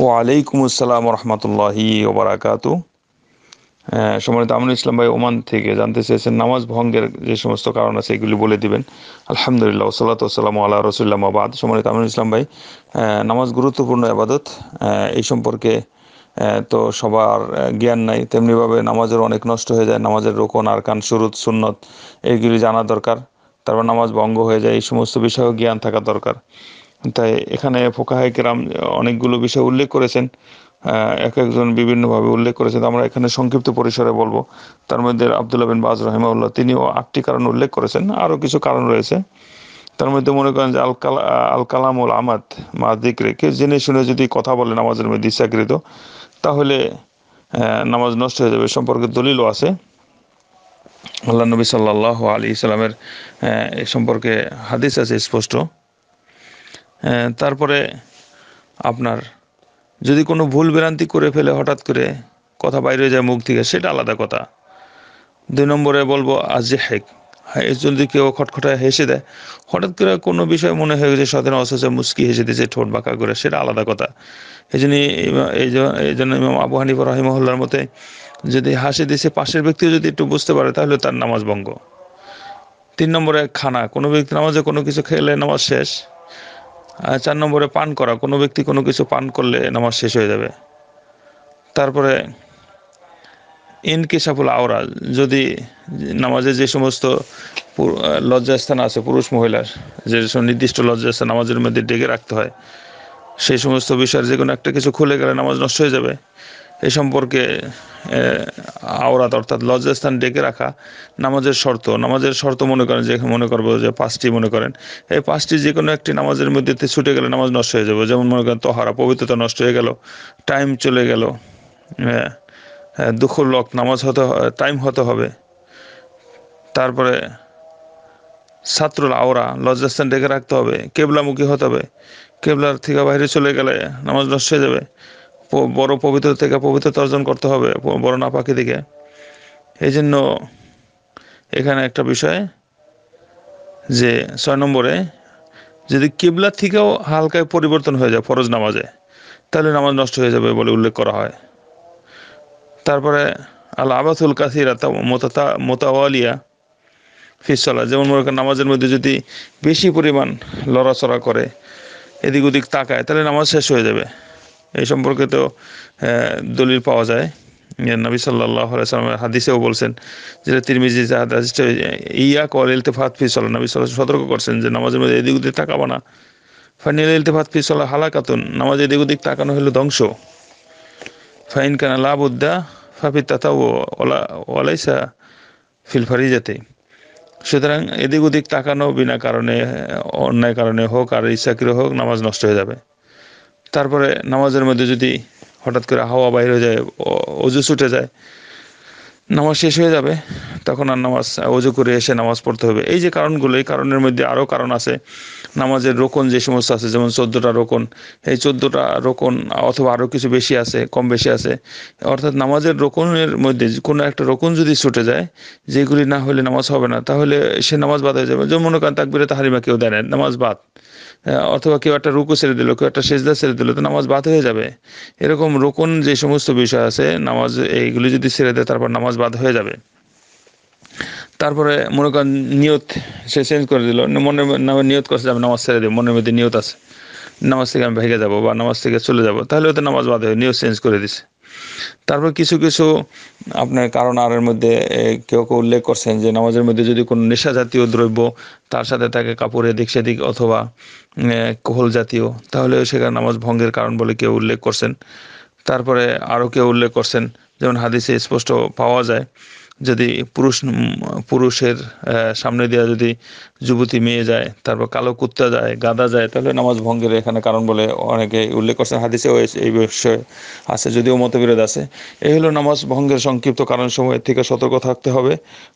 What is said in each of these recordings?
ওয়ালাইকুম আসসালাম রহমতুল্লাহি ওবরাকাত সম্মানিত আমিনুল ইসলাম ভাই ওমান থেকে জানতে চেয়েছেন নামাজ ভঙ্গের যে সমস্ত কারণ আছে এগুলি বলে দিবেন আলহামদুলিল্লাহ ওসালাম আল্লাহ রসুল্লাহ আবাদ সম্মানিত আমিনুল ইসলাম ভাই নামাজ গুরুত্বপূর্ণ আবাদত এই সম্পর্কে তো সবার জ্ঞান নাই তেমনিভাবে নামাজের অনেক নষ্ট হয়ে যায় নামাজের রোকন আরকান সুরুত সুন্নত এগুলি জানা দরকার তারপর নামাজ ভঙ্গ হয়ে যায় এই সমস্ত বিষয়েও জ্ঞান থাকা দরকার তাই এখানে ফোকাহাই কেরাম অনেকগুলো বিষয় উল্লেখ করেছেন এক একজন বিভিন্নভাবে উল্লেখ করেছেন আমরা এখানে সংক্ষিপ্ত পরিসরে বলবো তার মধ্যে আব্দুল বিন বাজ রহিমাউল্লাহ তিনিও আটটি কারণ উল্লেখ করেছেন আরও কিছু কারণ রয়েছে তার মধ্যে মনে করেন যে আল কালা আল কালামুল আমাদ মাদিক রেখে জেনে শুনে যদি কথা বলে নামাজের মধ্যে ইচ্ছাকৃত তাহলে নামাজ নষ্ট হয়ে যাবে সম্পর্কে দলিলও আছে আল্লাহ নবী সাল্লাহ আলী ইসলামের সম্পর্কে হাদিস আছে স্পষ্ট তারপরে আপনার যদি কোনো ভুল বিরান্তি করে ফেলে হঠাৎ করে কথা বাইরে যায় মুখ থেকে সেটা আলাদা কথা দুই নম্বরে বলবো আজি হেক হ্যাঁ, যদি কেউ খটখটায় হেসে দেয় হঠাৎ করে কোনো বিষয় মনে হয়ে গেছে সাধারণ অসহসে মুস্কি হেসে দিয়েছে ঠোঁট বাঁকা করে সেটা আলাদা কথা এই জন্য এই জন্য ইমাম আবু হানিফা রহিমহল্লার মতে যদি হাসি দিয়েছে পাশের ব্যক্তিও যদি একটু বুঝতে পারে তাহলে তার নামাজ ভঙ্গ তিন নম্বরে খানা কোনো ব্যক্তি নামাজে কোনো কিছু খেলে নামাজ শেষ চার নম্বরে পান করা কোনো ব্যক্তি কোনো কিছু পান করলে নামাজ শেষ হয়ে যাবে তারপরে ইনকিসাফুল আওরা যদি নামাজে যে সমস্ত লজ্জাস্থান আছে পুরুষ মহিলার যে নির্দিষ্ট লজ্জাস্থান নামাজের মধ্যে ডেকে রাখতে হয় সেই সমস্ত বিষয়ের যে কোনো একটা কিছু খুলে গেলে নামাজ নষ্ট হয়ে যাবে এ সম্পর্কে আওরাত অর্থাৎ লজ্জাস্থান ডেকে রাখা নামাজের শর্ত নামাজের শর্ত মনে করেন যে মনে করবো যে পাঁচটি মনে করেন এই পাঁচটি যে কোনো একটি নামাজের মধ্যে ছুটে গেলে নামাজ নষ্ট হয়ে যাবে যেমন মনে করেন তহারা পবিত্রতা নষ্ট হয়ে গেল টাইম চলে গেল হ্যাঁ দুঃখ লক নামাজ হতে টাইম হতে হবে তারপরে ছাত্রল আওরা লজ্জাস্থান ডেকে রাখতে হবে কেবলামুখী হতে হবে কেবলার থেকে বাইরে চলে গেলে নামাজ নষ্ট হয়ে যাবে বড় পবিত্র থেকে পবিত্রতা অর্জন করতে হবে বড় নাপাকি দিকে এই জন্য এখানে একটা বিষয় যে ছয় নম্বরে যদি কিবলা থেকেও হালকায় পরিবর্তন হয়ে যায় ফরজ নামাজে তাহলে নামাজ নষ্ট হয়ে যাবে বলে উল্লেখ করা হয় তারপরে আল আবাতুল কাসিরা মোতা মোতাওয়ালিয়া ফিসলা যেমন মনে করেন নামাজের মধ্যে যদি বেশি পরিমাণ লড়াচড়া করে এদিক ওদিক তাকায় তাহলে নামাজ শেষ হয়ে যাবে এই সম্পর্কে তো দলিল পাওয়া যায় নবী সাল্লাহ হাদিসেও বলছেন যে তিরমিজি ইয়া কল ইলতেফাত ফি সাল্লাহ নবী সাল্লাহ সতর্ক করছেন যে নামাজের মধ্যে এদিক ওদিক তাকাবা না ফাইনাল ইলতেফাত ফি সাল্লাহ হালাকাতুন নামাজ এদিক ওদিক তাকানো হলো ধ্বংস ফাইন কানা লাভ উদ্দা ফাফি তাতা ওলা ওলাইসা ফিল ফারিজাতে সুতরাং এদিক ওদিক তাকানো বিনা কারণে অন্যায় কারণে হোক আর ইচ্ছাকৃত হোক নামাজ নষ্ট হয়ে যাবে তারপরে নামাজের মধ্যে যদি হঠাৎ করে হাওয়া বাইরে হয়ে যায় অজু ছুটে যায় নামাজ শেষ হয়ে যাবে তখন আর নামাজ অজু করে এসে নামাজ পড়তে হবে এই যে কারণগুলো এই কারণের মধ্যে আরও কারণ আছে নামাজের রোকন যে সমস্ত আছে যেমন চোদ্দোটা রোকন এই চোদ্দোটা রোকন অথবা আরও কিছু বেশি আছে কম বেশি আছে অর্থাৎ নামাজের রোকনের মধ্যে কোনো একটা রোকন যদি ছুটে যায় যেগুলি না হলে নামাজ হবে না তাহলে সে নামাজ বাদ হয়ে যাবে যেমন মনে করেন তাকবিরে তাহারিমা কেউ দেয় না নামাজ বাদ অথবা কেউ একটা রুকু ছেড়ে দিল কেউ একটা সেজদা ছেড়ে দিল তো নামাজ বাদ হয়ে যাবে এরকম রোকন যে সমস্ত বিষয় আছে নামাজ এইগুলি যদি ছেড়ে দেয় তারপর নামাজ নামাজ বাদ হয়ে যাবে তারপরে মনে করেন নিয়ত সে চেঞ্জ করে দিল মনের নামে নিয়ত করছে যাবে নামাজ ছেড়ে দেবো মনের মধ্যে নিয়ত আছে নামাজ থেকে আমি ভেঙে যাবো বা নামাজ থেকে চলে যাবো তাহলে হয়তো নামাজ বাদ হয়ে নিয়ত চেঞ্জ করে দিছে তারপর কিছু কিছু আপনার কারণ আরের মধ্যে কেউ কেউ উল্লেখ করছেন যে নামাজের মধ্যে যদি কোনো নেশা জাতীয় দ্রব্য তার সাথে থাকে কাপড়ে দিক সেদিক অথবা কোহল জাতীয় তাহলে সেখানে নামাজ ভঙ্গের কারণ বলে কেউ উল্লেখ করছেন তারপরে আরও কেউ উল্লেখ করছেন যেমন হাদিসে স্পষ্ট পাওয়া যায় যদি পুরুষ পুরুষের সামনে দেওয়া যদি যুবতী মেয়ে যায় তারপর কালো কুত্তা যায় গাদা যায় তাহলে নামাজ ভঙ্গের এখানে কারণ বলে অনেকে উল্লেখ করছেন হাদিসে এই বিষয়ে আছে যদিও মতবিরোধ আছে এই হলো নামাজ ভঙ্গের সংক্ষিপ্ত কারণ সময় থেকে সতর্ক থাকতে হবে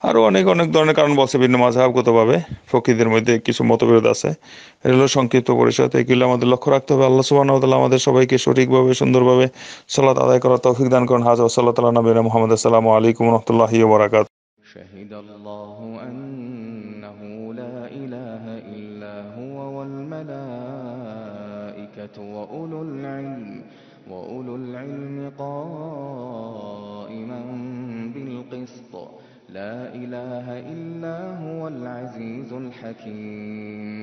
আরও অনেক অনেক ধরনের কারণ বলছে বিভিন্ন মাঝাবগতভাবে প্রকৃতির মধ্যে কিছু মতবিরোধ আছে এগুলো সংক্ষিপ্ত পরিষদ এগুলো আমাদের লক্ষ্য রাখতে হবে আল্লাহ সুবাহ আমাদের সবাইকে সঠিকভাবে সুন্দরভাবে সালাত আদায় করার তৌফিক দান করেন হাজ সাল্লাহ নবীন মোহাম্মদ আসসালামু আলাইকুম রহমতুল্লাহ বরাকাত شهد الله أنه لا إله إلا هو والملائكة وأولو العلم وأولو العلم قائما بالقسط لا إله إلا هو العزيز الحكيم